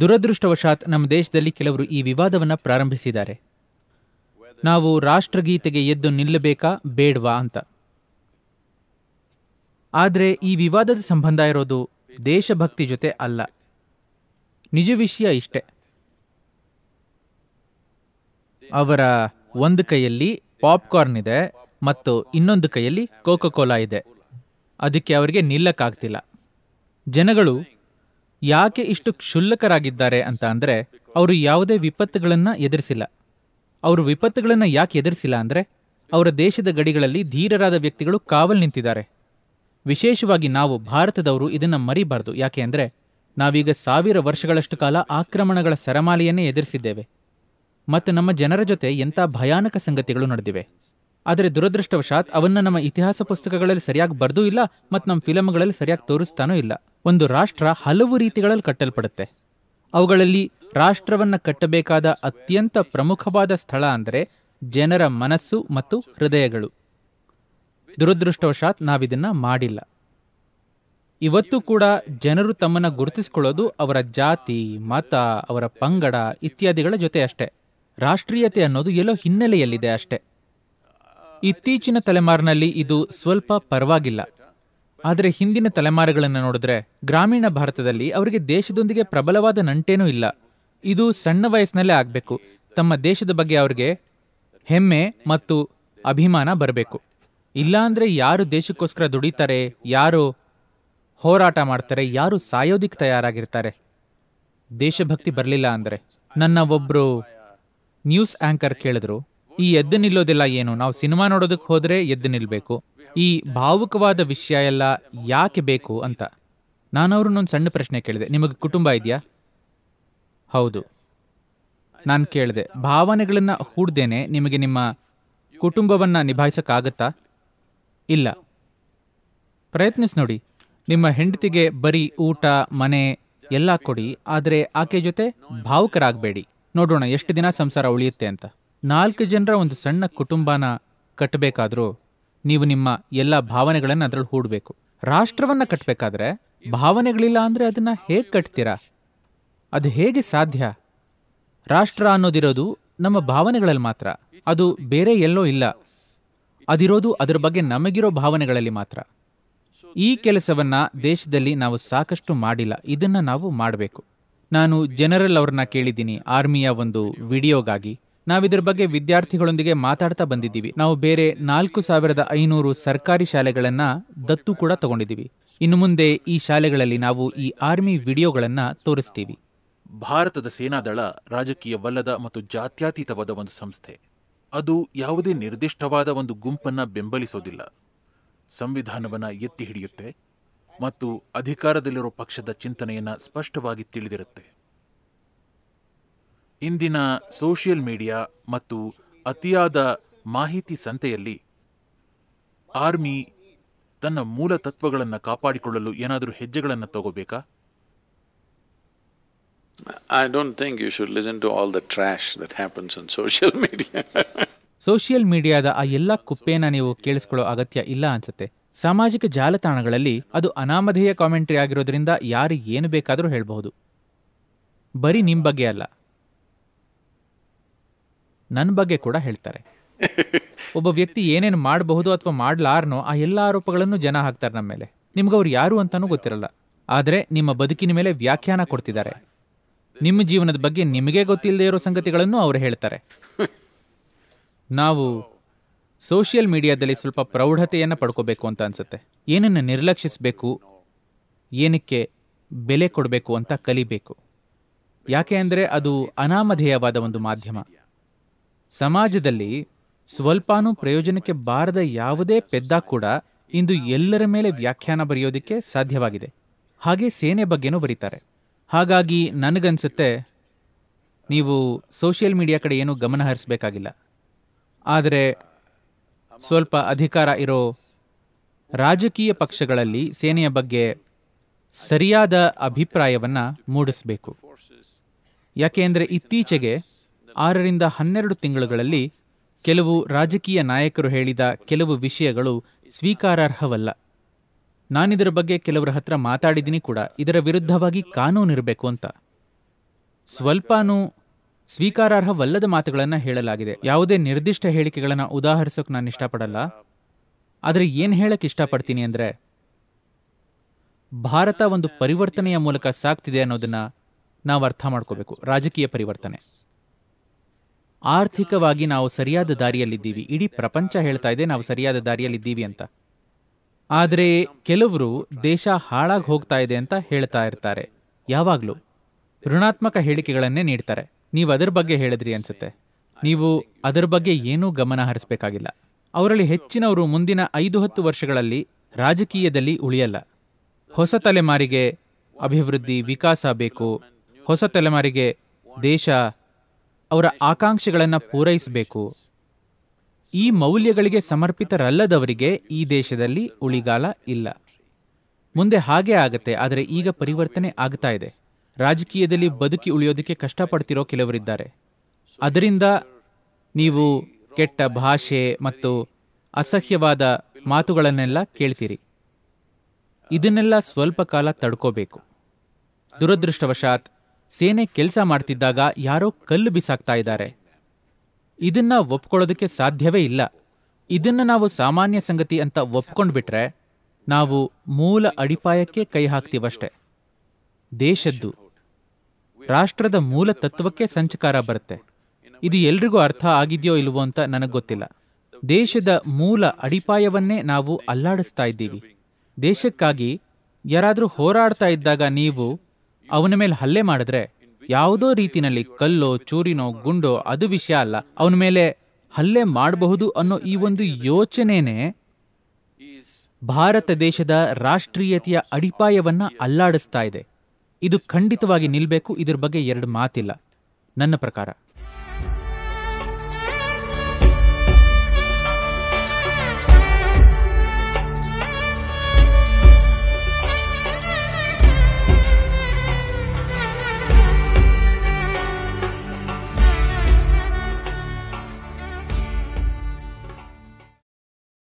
ದುರದೃಷ್ಟವಶಾತ್ ನಮ್ಮ ದೇಶದಲ್ಲಿ ಕೆಲವರು ಈ ವಿವಾದವನ್ನು ಪ್ರಾರಂಭಿಸಿದ್ದಾರೆ ನಾವು ರಾಷ್ಟ್ರಗೀತೆಗೆ ಎದ್ದು ನಿಲ್ಲಬೇಕಾ ಬೇಡ್ವಾ ಅಂತ ಆದರೆ ಈ ವಿವಾದದ ಸಂಬಂಧ ಇರೋದು ದೇಶಭಕ್ತಿ ಜೊತೆ ಅಲ್ಲ ನಿಜ ವಿಷಯ ಇಷ್ಟೆ ಅವರ ಒಂದು ಕೈಯಲ್ಲಿ ಪಾಪ್ಕಾರ್ನ್ ಇದೆ ಮತ್ತು ಇನ್ನೊಂದು ಕೈಯಲ್ಲಿ ಕೋಕೋ ಕೋಲಾ ಇದೆ ಅದಕ್ಕೆ ಅವರಿಗೆ ನಿಲ್ಲಕ್ಕಾಗ್ತಿಲ್ಲ ಜನಗಳು ಯಾಕೆ ಇಷ್ಟು ಕ್ಷುಲ್ಲಕರಾಗಿದ್ದಾರೆ ಅಂತ ಅಂದರೆ ಅವರು ಯಾವುದೇ ವಿಪತ್ತುಗಳನ್ನು ಎದುರಿಸಿಲ್ಲ ಅವರು ವಿಪತ್ತುಗಳನ್ನು ಯಾಕೆ ಎದುರಿಸಿಲ್ಲ ಅಂದರೆ ಅವರ ದೇಶದ ಗಡಿಗಳಲ್ಲಿ ಧೀರರಾದ ವ್ಯಕ್ತಿಗಳು ಕಾವಲು ನಿಂತಿದ್ದಾರೆ ವಿಶೇಷವಾಗಿ ನಾವು ಭಾರತದವರು ಇದನ್ನು ಮರಿಬಾರ್ದು ಯಾಕೆ ಅಂದರೆ ನಾವೀಗ ಸಾವಿರ ವರ್ಷಗಳಷ್ಟು ಕಾಲ ಆಕ್ರಮಣಗಳ ಸರಮಾಲೆಯನ್ನೇ ಎದುರಿಸಿದ್ದೇವೆ ಮತ್ತು ನಮ್ಮ ಜನರ ಜೊತೆ ಎಂಥ ಭಯಾನಕ ಸಂಗತಿಗಳು ನಡೆದಿವೆ ಆದರೆ ದುರದೃಷ್ಟವಶಾತ್ ಅವನ್ನ ನಮ್ಮ ಇತಿಹಾಸ ಪುಸ್ತಕಗಳಲ್ಲಿ ಸರಿಯಾಗಿ ಬರೆದೂ ಇಲ್ಲ ಮತ್ತು ನಮ್ಮ ಫಿಲಮ್ಗಳಲ್ಲಿ ಸರಿಯಾಗಿ ತೋರಿಸ್ತಾನೂ ಇಲ್ಲ ಒಂದು ರಾಷ್ಟ್ರ ಹಲವು ರೀತಿಗಳಲ್ಲಿ ಕಟ್ಟಲ್ಪಡುತ್ತೆ ಅವುಗಳಲ್ಲಿ ರಾಷ್ಟ್ರವನ್ನು ಕಟ್ಟಬೇಕಾದ ಅತ್ಯಂತ ಪ್ರಮುಖವಾದ ಸ್ಥಳ ಅಂದರೆ ಜನರ ಮನಸ್ಸು ಮತ್ತು ಹೃದಯಗಳು ದುರದೃಷ್ಟವಶಾತ್ ನಾವಿದನ್ನು ಮಾಡಿಲ್ಲ ಇವತ್ತು ಕೂಡ ಜನರು ತಮ್ಮನ್ನು ಗುರುತಿಸಿಕೊಳ್ಳೋದು ಅವರ ಜಾತಿ ಮತ ಅವರ ಪಂಗಡ ಇತ್ಯಾದಿಗಳ ಜೊತೆ ಅಷ್ಟೇ ರಾಷ್ಟ್ರೀಯತೆ ಅನ್ನೋದು ಎಲ್ಲೋ ಹಿನ್ನೆಲೆಯಲ್ಲಿದೆ ಅಷ್ಟೇ ಇತ್ತೀಚಿನ ತಲೆಮಾರಿನಲ್ಲಿ ಇದು ಸ್ವಲ್ಪ ಪರವಾಗಿಲ್ಲ ಆದರೆ ಹಿಂದಿನ ತಲೆಮಾರುಗಳನ್ನು ನೋಡಿದ್ರೆ ಗ್ರಾಮೀಣ ಭಾರತದಲ್ಲಿ ಅವರಿಗೆ ದೇಶದೊಂದಿಗೆ ಪ್ರಬಲವಾದ ನಂಟೇನೂ ಇಲ್ಲ ಇದು ಸಣ್ಣ ವಯಸ್ಸಿನಲ್ಲೇ ಆಗಬೇಕು ತಮ್ಮ ದೇಶದ ಬಗ್ಗೆ ಅವರಿಗೆ ಹೆಮ್ಮೆ ಮತ್ತು ಅಭಿಮಾನ ಬರಬೇಕು ಇಲ್ಲಾಂದರೆ ಯಾರು ದೇಶಕ್ಕೋಸ್ಕರ ದುಡಿತಾರೆ ಯಾರು ಹೋರಾಟ ಮಾಡ್ತಾರೆ ಯಾರು ಸಾಯೋದಿಕ್ಕೆ ತಯಾರಾಗಿರ್ತಾರೆ ದೇಶಭಕ್ತಿ ಬರಲಿಲ್ಲ ಅಂದರೆ ನನ್ನ ಒಬ್ಬರು ನ್ಯೂಸ್ ಆ್ಯಂಕರ್ ಕೇಳಿದ್ರು ಈ ಎದ್ದು ನಿಲ್ಲೋದೆಲ್ಲ ಏನು ನಾವು ಸಿನಿಮಾ ನೋಡೋದಕ್ಕೆ ಹೋದರೆ ಎದ್ದು ನಿಲ್ಲಬೇಕು ಈ ಭಾವುಕವಾದ ವಿಷಯ ಎಲ್ಲ ಯಾಕೆ ಬೇಕು ಅಂತ ನಾನು ಅವ್ರನ್ನೊಂದು ಸಣ್ಣ ಪ್ರಶ್ನೆ ಕೇಳಿದೆ ನಿಮಗೆ ಕುಟುಂಬ ಇದೆಯಾ ಹೌದು ನಾನು ಕೇಳಿದೆ ಭಾವನೆಗಳನ್ನು ಹೂಡ್ದೇನೆ ನಿಮಗೆ ನಿಮ್ಮ ಕುಟುಂಬವನ್ನು ನಿಭಾಯಿಸೋಕ್ಕಾಗತ್ತಾ ಇಲ್ಲ ಪ್ರಯತ್ನಿಸಿ ನೋಡಿ ನಿಮ್ಮ ಹೆಂಡತಿಗೆ ಬರೀ ಊಟ ಮನೆ ಎಲ್ಲ ಕೊಡಿ ಆದರೆ ಆಕೆ ಜೊತೆ ಭಾವುಕರಾಗಬೇಡಿ ನೋಡೋಣ ಎಷ್ಟು ದಿನ ಸಂಸಾರ ಉಳಿಯುತ್ತೆ ಅಂತ ನಾಲ್ಕು ಜನರ ಒಂದು ಸಣ್ಣ ಕುಟುಂಬನ ಕಟ್ಟಬೇಕಾದ್ರೂ ನೀವು ನಿಮ್ಮ ಎಲ್ಲ ಭಾವನೆಗಳನ್ನು ಅದರಲ್ಲಿ ಹೂಡಬೇಕು ರಾಷ್ಟ್ರವನ್ನು ಕಟ್ಟಬೇಕಾದ್ರೆ ಭಾವನೆಗಳಿಲ್ಲ ಅಂದರೆ ಅದನ್ನು ಹೇಗೆ ಕಟ್ತೀರಾ ಅದು ಹೇಗೆ ಸಾಧ್ಯ ರಾಷ್ಟ್ರ ಅನ್ನೋದಿರೋದು ನಮ್ಮ ಭಾವನೆಗಳಲ್ಲಿ ಮಾತ್ರ ಅದು ಬೇರೆ ಎಲ್ಲೋ ಇಲ್ಲ ಅದಿರೋದು ಅದರ ಬಗ್ಗೆ ನಮಗಿರೋ ಭಾವನೆಗಳಲ್ಲಿ ಮಾತ್ರ ಈ ಕೆಲಸವನ್ನು ದೇಶದಲ್ಲಿ ನಾವು ಸಾಕಷ್ಟು ಮಾಡಿಲ್ಲ ಇದನ್ನು ನಾವು ಮಾಡಬೇಕು ನಾನು ಜನರಲ್ ಅವ್ರನ್ನ ಕೇಳಿದ್ದೀನಿ ಆರ್ಮಿಯ ಒಂದು ವಿಡಿಯೋಗಾಗಿ ನಾವಿದ್ರ ಬಗ್ಗೆ ವಿದ್ಯಾರ್ಥಿಗಳೊಂದಿಗೆ ಮಾತಾಡ್ತಾ ಬಂದಿದ್ದೀವಿ ನಾವು ಬೇರೆ ನಾಲ್ಕು ಸಾವಿರದ ಐನೂರು ಸರ್ಕಾರಿ ಶಾಲೆಗಳನ್ನ ದತ್ತು ಕೂಡ ತಗೊಂಡಿದ್ದೀವಿ ಇನ್ನು ಮುಂದೆ ಈ ಶಾಲೆಗಳಲ್ಲಿ ನಾವು ಈ ಆರ್ಮಿ ವಿಡಿಯೋಗಳನ್ನು ತೋರಿಸ್ತೀವಿ ಭಾರತದ ಸೇನಾದಳ ರಾಜಕೀಯವಲ್ಲದ ಮತ್ತು ಜಾತ್ಯಾತೀತವಾದ ಒಂದು ಸಂಸ್ಥೆ ಅದು ಯಾವುದೇ ನಿರ್ದಿಷ್ಟವಾದ ಒಂದು ಗುಂಪನ್ನು ಬೆಂಬಲಿಸೋದಿಲ್ಲ ಸಂವಿಧಾನವನ್ನು ಎತ್ತಿ ಹಿಡಿಯುತ್ತೆ ಮತ್ತು ಅಧಿಕಾರದಲ್ಲಿರುವ ಪಕ್ಷದ ಚಿಂತನೆಯನ್ನು ಸ್ಪಷ್ಟವಾಗಿ ತಿಳಿದಿರುತ್ತೆ ಇಂದಿನ ಸೋಷಿಯಲ್ ಮೀಡಿಯಾ ಮತ್ತು ಅತಿಯಾದ ಮಾಹಿತಿ ಸಂತೆಯಲ್ಲಿ ಆರ್ಮಿ ತನ್ನ ಮೂಲ ತತ್ವಗಳನ್ನು ಕಾಪಾಡಿಕೊಳ್ಳಲು ಏನಾದರೂ ಹೆಜ್ಜೆಗಳನ್ನು ತಗೋಬೇಕಾ I don't think you should listen to all the trash that happens on social media social ಮೀಡಿಯಾದ ಆ ಎಲ್ಲ ಕುಪ್ಪೇನ ನೀವು ಕೇಳಿಸ್ಕೊಳ್ಳೋ ಅಗತ್ಯ ಇಲ್ಲ ಅನ್ಸುತ್ತೆ ಸಾಮಾಜಿಕ ಜಾಲತಾಣಗಳಲ್ಲಿ ಅದು ಅನಾಮಧೇಯ ಕಾಮೆಂಟ್ರಿ ಆಗಿರೋದ್ರಿಂದ ಯಾರು ಏನು ಬೇಕಾದರೂ ಹೇಳಬಹುದು ಬರೀ ನಿಮ್ಮ ಬಗ್ಗೆ ಅಲ್ಲ ನನ್ನ ಬಗ್ಗೆ ಕೂಡ ಹೇಳ್ತಾರೆ ಒಬ್ಬ ವ್ಯಕ್ತಿ ಏನೇನು ಮಾಡಬಹುದು ಅಥವಾ ಮಾಡಲಾರನೋ ಆ ಎಲ್ಲ ಆರೋಪಗಳನ್ನು ಜನ ಹಾಕ್ತಾರೆ ನಮ್ಮ ಮೇಲೆ ನಿಮ್ಗೆ ಅವ್ರು ಯಾರು ಅಂತಾನೂ ಗೊತ್ತಿರಲ್ಲ ಆದರೆ ನಿಮ್ಮ ಬದುಕಿನ ಮೇಲೆ ವ್ಯಾಖ್ಯಾನ ಕೊಡ್ತಿದ್ದಾರೆ ನಿಮ್ಮ ಜೀವನದ ಬಗ್ಗೆ ನಿಮಗೆ ಗೊತ್ತಿಲ್ಲದೆ ಇರೋ ಸಂಗತಿಗಳನ್ನು ಅವರು ಹೇಳ್ತಾರೆ ನಾವು ಸೋಷಿಯಲ್ ಮೀಡಿಯಾದಲ್ಲಿ ಸ್ವಲ್ಪ ಪ್ರೌಢತೆಯನ್ನು ಪಡ್ಕೋಬೇಕು ಅಂತ ಅನ್ಸುತ್ತೆ ಏನನ್ನು ನಿರ್ಲಕ್ಷಿಸಬೇಕು ಏನಕ್ಕೆ ಬೆಲೆ ಕೊಡಬೇಕು ಅಂತ ಕಲಿಬೇಕು ಯಾಕೆ ಅಂದರೆ ಅದು ಅನಾಮಧೇಯವಾದ ಒಂದು ಮಾಧ್ಯಮ ಸಮಾಜದಲ್ಲಿ ಸ್ವಲ್ಪನೂ ಪ್ರಯೋಜನಕ್ಕೆ ಬಾರದ ಯಾವುದೇ ಪೆದ್ದ ಕೂಡ ಇಂದು ಎಲ್ಲರ ಮೇಲೆ ವ್ಯಾಖ್ಯಾನ ಬರೆಯೋದಕ್ಕೆ ಸಾಧ್ಯವಾಗಿದೆ ಹಾಗೆ ಸೇನೆ ಬಗ್ಗೆನೂ ಬರೀತಾರೆ ಹಾಗಾಗಿ ನನಗನ್ಸುತ್ತೆ ನೀವು ಸೋಷಿಯಲ್ ಮೀಡಿಯಾ ಕಡೆ ಏನೂ ಗಮನ ಹರಿಸಬೇಕಾಗಿಲ್ಲ ಆದರೆ ಸ್ವಲ್ಪ ಅಧಿಕಾರ ಇರೋ ರಾಜಕೀಯ ಪಕ್ಷಗಳಲ್ಲಿ ಸೇನೆಯ ಬಗ್ಗೆ ಸರಿಯಾದ ಅಭಿಪ್ರಾಯವನ್ನು ಮೂಡಿಸಬೇಕು ಅಂದರೆ ಇತ್ತೀಚೆಗೆ ಆರರಿಂದ ಹನ್ನೆರಡು ತಿಂಗಳುಗಳಲ್ಲಿ ಕೆಲವು ರಾಜಕೀಯ ನಾಯಕರು ಹೇಳಿದ ಕೆಲವು ವಿಷಯಗಳು ಸ್ವೀಕಾರಾರ್ಹವಲ್ಲ ನಾನಿದರ ಬಗ್ಗೆ ಕೆಲವರ ಹತ್ರ ಮಾತಾಡಿದ್ದೀನಿ ಕೂಡ ಇದರ ವಿರುದ್ಧವಾಗಿ ಕಾನೂನು ಇರಬೇಕು ಅಂತ ಸ್ವಲ್ಪನೂ ಸ್ವೀಕಾರಾರ್ಹವಲ್ಲದ ಮಾತುಗಳನ್ನು ಹೇಳಲಾಗಿದೆ ಯಾವುದೇ ನಿರ್ದಿಷ್ಟ ಹೇಳಿಕೆಗಳನ್ನು ಉದಾಹರಿಸೋಕೆ ನಾನು ಇಷ್ಟಪಡಲ್ಲ ಆದರೆ ಏನು ಹೇಳಕ್ಕೆ ಇಷ್ಟಪಡ್ತೀನಿ ಅಂದರೆ ಭಾರತ ಒಂದು ಪರಿವರ್ತನೆಯ ಮೂಲಕ ಸಾಕ್ತಿದೆ ಅನ್ನೋದನ್ನು ನಾವು ಅರ್ಥ ಮಾಡ್ಕೋಬೇಕು ರಾಜಕೀಯ ಪರಿವರ್ತನೆ ಆರ್ಥಿಕವಾಗಿ ನಾವು ಸರಿಯಾದ ದಾರಿಯಲ್ಲಿದ್ದೀವಿ ಇಡೀ ಪ್ರಪಂಚ ಹೇಳ್ತಾ ಇದೆ ನಾವು ಸರಿಯಾದ ದಾರಿಯಲ್ಲಿದ್ದೀವಿ ಅಂತ ಆದರೆ ಕೆಲವರು ದೇಶ ಹಾಳಾಗಿ ಹೋಗ್ತಾ ಇದೆ ಅಂತ ಹೇಳ್ತಾ ಇರ್ತಾರೆ ಯಾವಾಗಲೂ ಋಣಾತ್ಮಕ ಹೇಳಿಕೆಗಳನ್ನೇ ನೀಡ್ತಾರೆ ನೀವು ಅದರ ಬಗ್ಗೆ ಹೇಳಿದ್ರಿ ಅನ್ಸುತ್ತೆ ನೀವು ಅದರ ಬಗ್ಗೆ ಏನೂ ಗಮನ ಹರಿಸಬೇಕಾಗಿಲ್ಲ ಅವರಲ್ಲಿ ಹೆಚ್ಚಿನವರು ಮುಂದಿನ ಐದು ಹತ್ತು ವರ್ಷಗಳಲ್ಲಿ ರಾಜಕೀಯದಲ್ಲಿ ಉಳಿಯಲ್ಲ ಹೊಸ ತಲೆಮಾರಿಗೆ ಅಭಿವೃದ್ಧಿ ವಿಕಾಸ ಬೇಕು ಹೊಸ ತಲೆಮಾರಿಗೆ ದೇಶ ಅವರ ಆಕಾಂಕ್ಷೆಗಳನ್ನು ಪೂರೈಸಬೇಕು ಈ ಮೌಲ್ಯಗಳಿಗೆ ಸಮರ್ಪಿತರಲ್ಲದವರಿಗೆ ಈ ದೇಶದಲ್ಲಿ ಉಳಿಗಾಲ ಇಲ್ಲ ಮುಂದೆ ಹಾಗೆ ಆಗತ್ತೆ ಆದರೆ ಈಗ ಪರಿವರ್ತನೆ ಆಗ್ತಾ ಇದೆ ರಾಜಕೀಯದಲ್ಲಿ ಬದುಕಿ ಉಳಿಯೋದಕ್ಕೆ ಕಷ್ಟಪಡ್ತಿರೋ ಕೆಲವರಿದ್ದಾರೆ ಅದರಿಂದ ನೀವು ಕೆಟ್ಟ ಭಾಷೆ ಮತ್ತು ಅಸಹ್ಯವಾದ ಮಾತುಗಳನ್ನೆಲ್ಲ ಕೇಳ್ತೀರಿ ಇದನ್ನೆಲ್ಲ ಸ್ವಲ್ಪ ಕಾಲ ತಡ್ಕೋಬೇಕು ದುರದೃಷ್ಟವಶಾತ್ ಸೇನೆ ಕೆಲಸ ಮಾಡ್ತಿದ್ದಾಗ ಯಾರೋ ಕಲ್ಲು ಬಿಸಾಕ್ತಾ ಇದ್ದಾರೆ ಇದನ್ನ ಒಪ್ಕೊಳ್ಳೋದಕ್ಕೆ ಸಾಧ್ಯವೇ ಇಲ್ಲ ಇದನ್ನ ನಾವು ಸಾಮಾನ್ಯ ಸಂಗತಿ ಅಂತ ಒಪ್ಕೊಂಡ್ಬಿಟ್ರೆ ನಾವು ಮೂಲ ಅಡಿಪಾಯಕ್ಕೆ ಕೈ ಹಾಕ್ತೀವಷ್ಟೆ ದೇಶದ್ದು ರಾಷ್ಟ್ರದ ಮೂಲ ತತ್ವಕ್ಕೆ ಸಂಚಕಾರ ಬರುತ್ತೆ ಇದು ಎಲ್ರಿಗೂ ಅರ್ಥ ಆಗಿದೆಯೋ ಇಲ್ವೋ ಅಂತ ನನಗೆ ಗೊತ್ತಿಲ್ಲ ದೇಶದ ಮೂಲ ಅಡಿಪಾಯವನ್ನೇ ನಾವು ಅಲ್ಲಾಡಿಸ್ತಾ ಇದ್ದೀವಿ ದೇಶಕ್ಕಾಗಿ ಯಾರಾದರೂ ಹೋರಾಡ್ತಾ ಇದ್ದಾಗ ನೀವು ಅವನ ಮೇಲೆ ಹಲ್ಲೆ ಮಾಡಿದ್ರೆ ಯಾವುದೋ ರೀತಿನಲ್ಲಿ ಕಲ್ಲೋ ಚೂರಿನೋ ಗುಂಡೋ ಅದು ವಿಷಯ ಅಲ್ಲ ಅವನ ಮೇಲೆ ಹಲ್ಲೆ ಮಾಡಬಹುದು ಅನ್ನೋ ಈ ಒಂದು ಯೋಚನೆನೇ ಭಾರತ ದೇಶದ ರಾಷ್ಟ್ರೀಯತೆಯ ಅಡಿಪಾಯವನ್ನ ಅಲ್ಲಾಡಿಸ್ತಾ ಇದೆ ಇದು ಖಂಡಿತವಾಗಿ ನಿಲ್ಬೇಕು ಇದ್ರ ಬಗ್ಗೆ ಎರಡು ಮಾತಿಲ್ಲ ನನ್ನ ಪ್ರಕಾರ